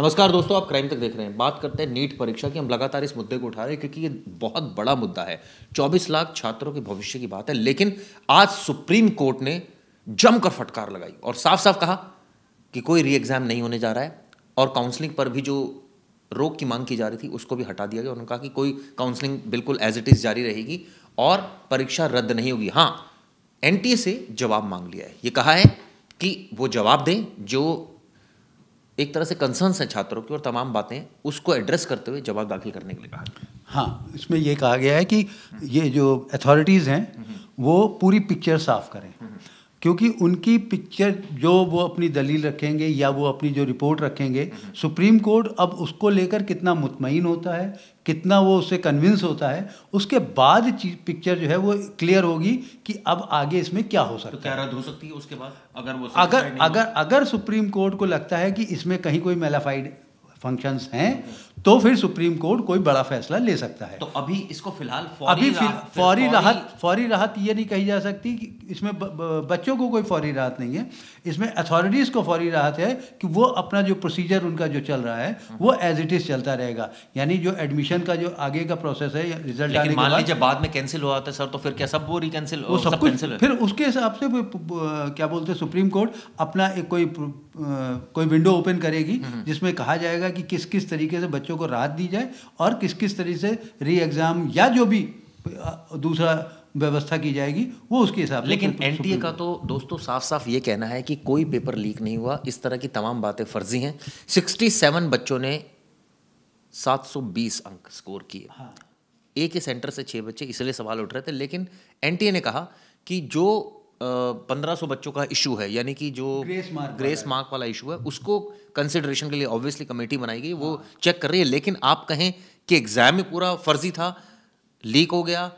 नमस्कार दोस्तों आप क्राइम तक देख रहे हैं बात करते हैं नीट परीक्षा की हम लगातार इस मुद्दे को उठा रहे हैं क्योंकि ये बहुत बड़ा मुद्दा है 24 लाख छात्रों के भविष्य की बात है लेकिन आज सुप्रीम कोर्ट ने जमकर फटकार लगाई और साफ साफ कहा कि कोई री एग्जाम नहीं होने जा रहा है और काउंसलिंग पर भी जो रोक की मांग की जा रही थी उसको भी हटा दिया गया उन्होंने कहा कि कोई काउंसलिंग बिल्कुल एज इट इज़ जारी रहेगी और परीक्षा रद्द नहीं होगी हाँ एन से जवाब मांग लिया है ये कहा है कि वो जवाब दें जो एक तरह से कंसर्न्स हैं छात्रों की और तमाम बातें उसको एड्रेस करते हुए जवाब दाखिल करने के लिए कहा हाँ इसमें यह कहा गया है कि ये जो अथॉरिटीज़ हैं हम्म। वो पूरी पिक्चर साफ करें क्योंकि उनकी पिक्चर जो वो अपनी दलील रखेंगे या वो अपनी जो रिपोर्ट रखेंगे सुप्रीम कोर्ट अब उसको लेकर कितना मुतमिन होता है कितना वो उससे कन्विंस होता है उसके बाद पिक्चर जो है वो क्लियर होगी कि अब आगे इसमें क्या हो सकता तो क्या रद्द हो सकती है उसके बाद अगर वो अगर अगर अगर सुप्रीम कोर्ट को लगता है कि इसमें कहीं कोई मेलाफाइड फंक्शंस हैं तो फिर सुप्रीम कोर्ट कोई बड़ा फैसला ले सकता है तो अभी इसको फिलहाल अभी फिर फौरी राहत फौरी राहत ये नहीं कही जा सकती कि इसमें बच्चों को कोई फौरी राहत नहीं है इसमें अथॉरिटीज़ को फौरी राहत है कि वो अपना जो प्रोसीजर उनका जो चल रहा है वो एज इट इज़ चलता रहेगा यानी जो एडमिशन का जो आगे का प्रोसेस है रिजल्ट आने मान लीजिए बाद में कैंसिल हुआ था सर तो फिर क्या सब वो रिकैंसिल वो सब, सब फिर उसके हिसाब से क्या बोलते हैं सुप्रीम कोर्ट अपना एक कोई कोई विंडो ओपन करेगी हम्म। जिसमें कहा जाएगा कि किस किस तरीके से बच्चों बच्चों को राहत दी जाए और किस किस तरीके से री एग्ज़ाम या जो भी दूसरा व्यवस्था की जाएगी वो उसके हिसाब से लेकिन एनटीए का तो दोस्तों साफ साफ ये कहना है कि कोई पेपर लीक नहीं हुआ इस तरह की तमाम बातें फर्जी हैं सिक्सटी सेवन बच्चों ने सात सौ बीस अंक स्कोर किए हाँ। एक ही सेंटर से छः बच्चे इसलिए सवाल उठ रहे थे लेकिन एनटीए ने कहा कि जो पंद्रह सौ बच्चों का इशू है यानी कि जो ग्रेस मार्क ग्रेस मार्क वाला इशू है उसको कंसिडरेशन के लिए ऑब्वियसली कमेटी बनाई गई वो चेक कर रही है लेकिन आप कहें कि एग्जाम में पूरा फर्जी था लीक हो गया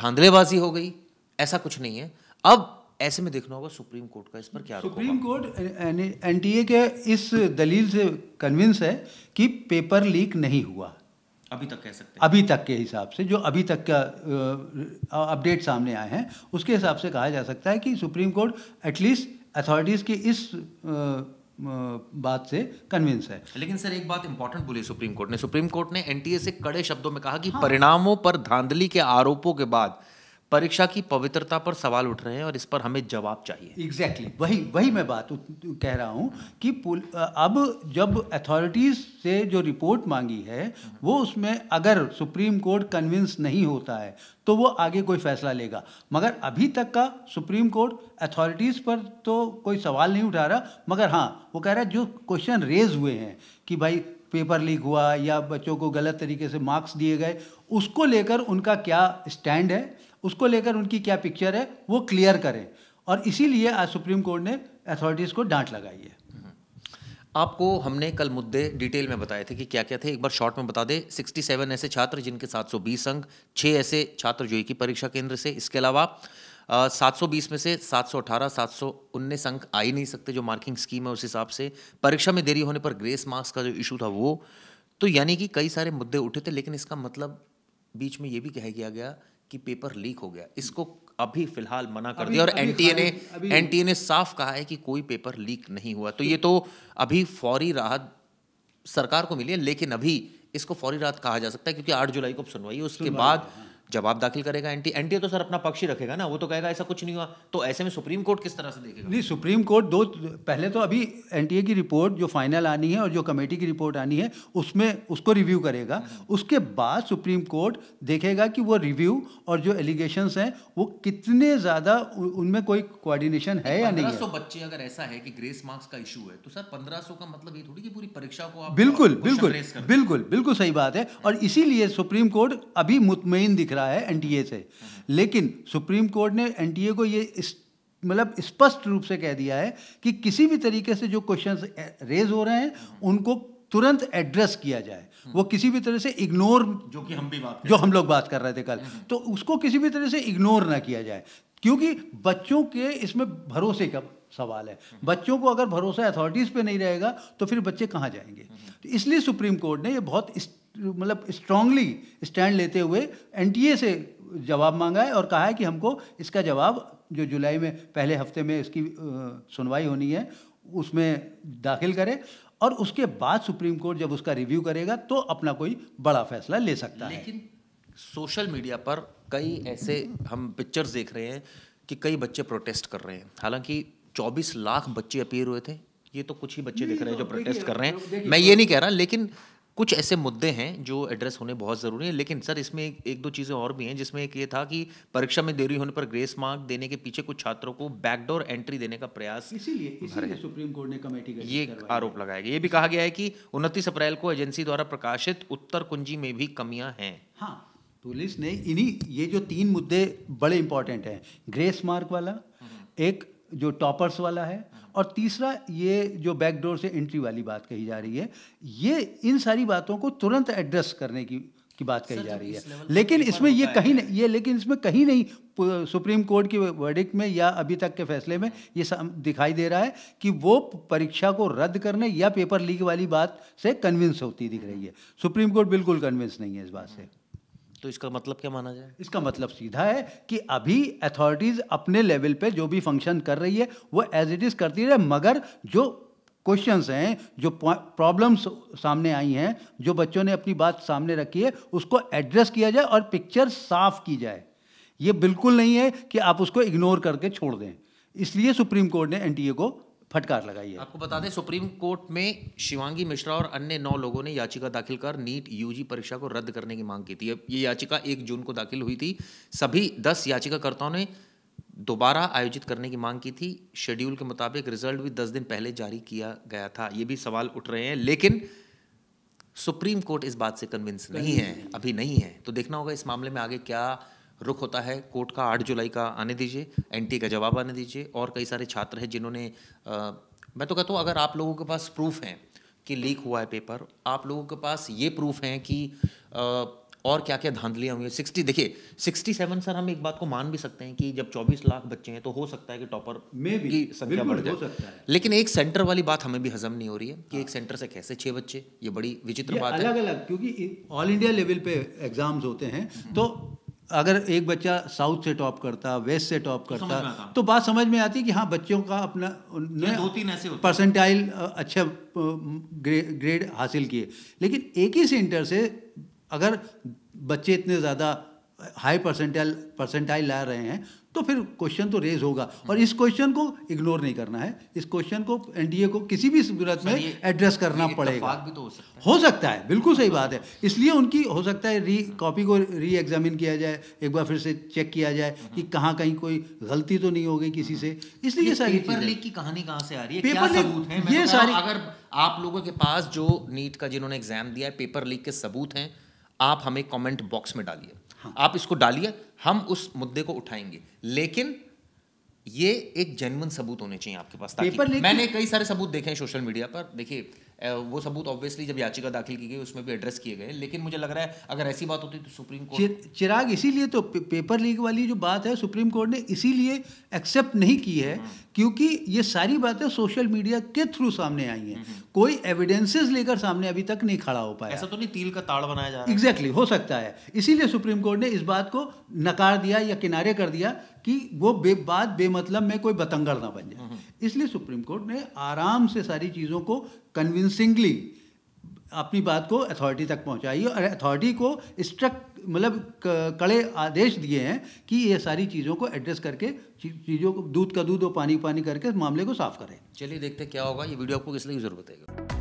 धांधलेबाजी हो गई ऐसा कुछ नहीं है अब ऐसे में देखना होगा सुप्रीम कोर्ट का इस पर क्या सुप्रीम कोर्ट एन के इस दलील से कन्विंस है कि पेपर लीक नहीं हुआ अभी तक कह सकते हैं अभी तक के हिसाब से जो अभी तक का अपडेट सामने आए हैं उसके हिसाब से कहा जा सकता है कि सुप्रीम कोर्ट एटलीस्ट अथॉरिटीज़ की इस बात से कन्विंस है लेकिन सर एक बात इंपॉर्टेंट बोली सुप्रीम कोर्ट ने सुप्रीम कोर्ट ने एनटीए से कड़े शब्दों में कहा कि हाँ। परिणामों पर धांधली के आरोपों के बाद परीक्षा की पवित्रता पर सवाल उठ रहे हैं और इस पर हमें जवाब चाहिए एग्जैक्टली exactly. वही वही मैं बात कह रहा हूँ कि अब जब अथॉरिटीज़ से जो रिपोर्ट मांगी है वो उसमें अगर सुप्रीम कोर्ट कन्विंस नहीं होता है तो वो आगे कोई फैसला लेगा मगर अभी तक का सुप्रीम कोर्ट अथॉरिटीज़ पर तो कोई सवाल नहीं उठा रहा मगर हाँ वो कह रहा है जो क्वेश्चन रेज हुए हैं कि भाई पेपर लीक हुआ या बच्चों को गलत तरीके से मार्क्स दिए गए उसको लेकर उनका क्या स्टैंड है उसको लेकर उनकी क्या पिक्चर है वो क्लियर करें और इसीलिए आज सुप्रीम कोर्ट ने अथॉरिटीज़ को डांट लगाई है आपको हमने कल मुद्दे डिटेल में बताए थे कि क्या क्या थे एक बार शॉर्ट में बता दे 67 ऐसे छात्र जिनके 720 अंक छः ऐसे छात्र जो की परीक्षा केंद्र से इसके अलावा 720 में से 718, 719 अंक आ ही नहीं सकते जो मार्किंग स्कीम है उस हिसाब से परीक्षा में देरी होने पर ग्रेस मार्क्स का जो इशू था वो तो यानी कि कई सारे मुद्दे उठे थे लेकिन इसका मतलब बीच में ये भी कह गया गया कि पेपर लीक हो गया इसको अभी फिलहाल मना कर दिया और एनटीए ने एनटीए ने साफ कहा है कि कोई पेपर लीक नहीं हुआ तो ये तो अभी फौरी राहत सरकार को मिली है लेकिन अभी इसको फौरी राहत कहा जा सकता है क्योंकि आठ जुलाई को सुनवाई है उसके बाद हाँ। जवाब दाखिल करेगा एनटी एनटीए तो सर अपना पक्ष ही रखेगा ना वो तो कहेगा ऐसा कुछ नहीं हुआ तो ऐसे में सुप्रीम कोर्ट किस तरह से देखेगा नहीं सुप्रीम कोर्ट दो पहले तो अभी एनटीए की रिपोर्ट जो फाइनल आनी है और जो कमेटी की रिपोर्ट आनी है उसमें उसको रिव्यू करेगा हम्म। उसके बाद सुप्रीम कोर्ट देखेगा कि वो रिव्यू और जो एलिगेशन हैं वो कितने ज़्यादा उनमें कोई कोऑर्डिनेशन है या नहीं सौ बच्चे अगर ऐसा है कि ग्रेस मार्क्स का इशू है तो सर पंद्रह सौ का मतलब ये थोड़ी कि पूरी परीक्षा को बिल्कुल बिल्कुल बिल्कुल बिल्कुल सही बात है और इसीलिए सुप्रीम कोर्ट अभी मुतमिन दिख रहा रहा है एनटीए से लेकिन सुप्रीम कोर्ट ने एनटीए को ये मतलब स्पष्ट रूप से कह दिया है कि किसी भी तरीके से जो क्वेश्चन रेज हो रहे हैं उनको तुरंत एड्रेस किया जाए वो किसी भी तरह से इग्नोर जो कि हम भी बात जो हम लोग बात कर रहे थे कल हम्म। तो उसको किसी भी तरह से इग्नोर ना किया जाए क्योंकि बच्चों के इसमें भरोसे का सवाल है हम्म। बच्चों को अगर भरोसा अथॉरिटीज़ पे नहीं रहेगा तो फिर बच्चे कहाँ जाएंगे हम्म। तो इसलिए सुप्रीम कोर्ट ने ये बहुत मतलब स्ट्रांगली स्टैंड लेते हुए एन से जवाब मांगा है और कहा है कि हमको इसका जवाब जो जुलाई में पहले हफ्ते में इसकी सुनवाई होनी है उसमें दाखिल करें और उसके बाद सुप्रीम कोर्ट जब उसका रिव्यू करेगा तो अपना कोई बड़ा फैसला ले सकता लेकिन है लेकिन सोशल मीडिया पर कई ऐसे हम पिक्चर्स देख रहे हैं कि कई बच्चे प्रोटेस्ट कर रहे हैं हालांकि 24 लाख बच्चे अपीयर हुए थे ये तो कुछ ही बच्चे दिख रहे हैं जो प्रोटेस्ट तो कर रहे हैं मैं ये नहीं कह रहा लेकिन कुछ ऐसे मुद्दे हैं जो एड्रेस होने बहुत ज़रूरी है लेकिन सर इसमें एक, एक दो चीज़ें और भी हैं जिसमें एक ये था कि परीक्षा में देरी होने पर ग्रेस मार्क देने के पीछे कुछ छात्रों को बैकडोर एंट्री देने का प्रयास इसीलिए सुप्रीम कोर्ट ने कमेटी का ये आरोप लगाया गया ये भी कहा गया है कि उनतीस अप्रैल को एजेंसी द्वारा प्रकाशित उत्तर कुंजी में भी कमियाँ हैं हाँ पुलिस ने इन्हीं ये जो तीन मुद्दे बड़े इंपॉर्टेंट हैं ग्रेस मार्क वाला हम्म। एक जो टॉपर्स वाला है और तीसरा ये जो बैकडोर से एंट्री वाली बात कही जा रही है ये इन सारी बातों को तुरंत एड्रेस करने की की बात कही जा रही है लेकिन इसमें ये कहीं नहीं ये लेकिन इसमें कहीं नहीं सुप्रीम कोर्ट की वर्डिक में या अभी तक के फैसले में ये दिखाई दे रहा है कि वो परीक्षा को रद्द करने या पेपर लीक वाली बात से कन्विंस होती दिख रही है सुप्रीम कोर्ट बिल्कुल कन्विंस नहीं है इस बात से तो इसका मतलब क्या माना जाए इसका मतलब सीधा है कि अभी अथॉरिटीज़ अपने लेवल पे जो भी फंक्शन कर रही है वो एज इट इज़ करती रहे मगर जो क्वेश्चंस हैं जो प्रॉब्लम्स सामने आई हैं जो बच्चों ने अपनी बात सामने रखी है उसको एड्रेस किया जाए और पिक्चर साफ की जाए ये बिल्कुल नहीं है कि आप उसको इग्नोर करके छोड़ दें इसलिए सुप्रीम कोर्ट ने एनटीए को फटकार लगाई है आपको बता दें सुप्रीम कोर्ट में शिवांगी मिश्रा और अन्य नौ लोगों ने याचिका दाखिल कर नीट यूजी परीक्षा को रद्द करने की मांग की थी ये याचिका एक जून को दाखिल हुई थी सभी दस याचिकाकर्ताओं ने दोबारा आयोजित करने की मांग की थी शेड्यूल के मुताबिक रिजल्ट भी दस दिन पहले जारी किया गया था ये भी सवाल उठ रहे हैं लेकिन सुप्रीम कोर्ट इस बात से कन्विंस नहीं है अभी नहीं है तो देखना होगा इस मामले में आगे क्या रुख होता है कोर्ट का आठ जुलाई का आने दीजिए एनटी का जवाब आने दीजिए और कई सारे छात्र हैं जिन्होंने मैं तो कहता हूँ अगर आप लोगों के पास प्रूफ हैं कि लीक हुआ है पेपर आप लोगों के पास ये प्रूफ हैं कि आ, और क्या क्या धांधलियाँ हुई हैं सिक्सटी देखिए सिक्सटी सेवन सर हम एक बात को मान भी सकते हैं कि जब चौबीस लाख बच्चे हैं तो हो सकता है कि टॉपर में भी की संख्या बढ़ जाए लेकिन एक सेंटर वाली बात हमें भी हजम नहीं हो रही है कि हाँ। एक सेंटर से कैसे छः बच्चे ये बड़ी विचित्र बात अलग है अलग अलग क्योंकि ऑल इंडिया लेवल पे एग्जाम्स होते हैं तो अगर एक बच्चा साउथ से टॉप करता वेस्ट से टॉप करता तो, बात समझ में आती कि हाँ बच्चों का अपना दो तीन ऐसे परसेंटाइल अच्छा ग्रे, ग्रेड हासिल किए लेकिन एक ही सेंटर से अगर बच्चे इतने ज़्यादा हाई परसेंटाइल परसेंटाइल ला रहे हैं तो फिर क्वेश्चन तो रेज होगा और हम्म। इस क्वेश्चन को इग्नोर नहीं करना है इस क्वेश्चन को एनडीए को किसी भी सूरत में एड्रेस करना पड़ेगा भी तो हो सकता है हो सकता है बिल्कुल सही बात है इसलिए उनकी हो सकता है री कॉपी को री एग्जामिन किया जाए एक बार फिर से चेक किया जाए हम्म। कि कहाँ कहीं कोई गलती तो नहीं हो गई किसी हम्म। से इसलिए ये सारी पेपर लीक की कहानी कहाँ से आ रही है पेपर सबूत है ये तो सारी अगर आप लोगों के पास जो नीट का जिन्होंने एग्जाम दिया है पेपर लीक के सबूत हैं आप हमें कमेंट बॉक्स में डालिए हाँ। आप इसको डालिए हम उस मुद्दे को उठाएंगे लेकिन ये एक जेनुअन सबूत होने चाहिए आपके पास मैंने कई सारे सबूत देखे हैं सोशल मीडिया पर देखिए वो सबूत ऑब्वियसली जब याचिका दाखिल की गई उसमें भी एड्रेस किए गए लेकिन मुझे लग रहा है अगर ऐसी बात होती तो सुप्रीम कोर्ट चिराग इसीलिए तो पेपर लीक वाली जो बात है सुप्रीम कोर्ट ने इसीलिए एक्सेप्ट नहीं की है हम्म। क्योंकि ये सारी बातें सोशल मीडिया के थ्रू सामने आई हैं हम्म। कोई एविडेंसेस लेकर सामने अभी तक नहीं खड़ा हो पाया ऐसा तो नहीं तील का ताड़ बनाया जा रहा है एग्जैक्टली exactly, हो सकता है इसीलिए सुप्रीम कोर्ट ने इस बात को नकार दिया या किनारे कर दिया कि वो बेबाद बेमतलब में कोई बतंगड़ ना बन जाए हम्म। इसलिए सुप्रीम कोर्ट ने आराम से सारी चीज़ों को कन्विंसिंगली अपनी बात को अथॉरिटी तक पहुंचाई और अथॉरिटी को स्ट्रक मतलब कड़े आदेश दिए हैं कि ये सारी चीज़ों को एड्रेस करके चीज़ों को दूध का दूध और पानी पानी करके मामले को साफ करें चलिए देखते क्या होगा ये वीडियो आपको किस लिए ज़रूर बताएगा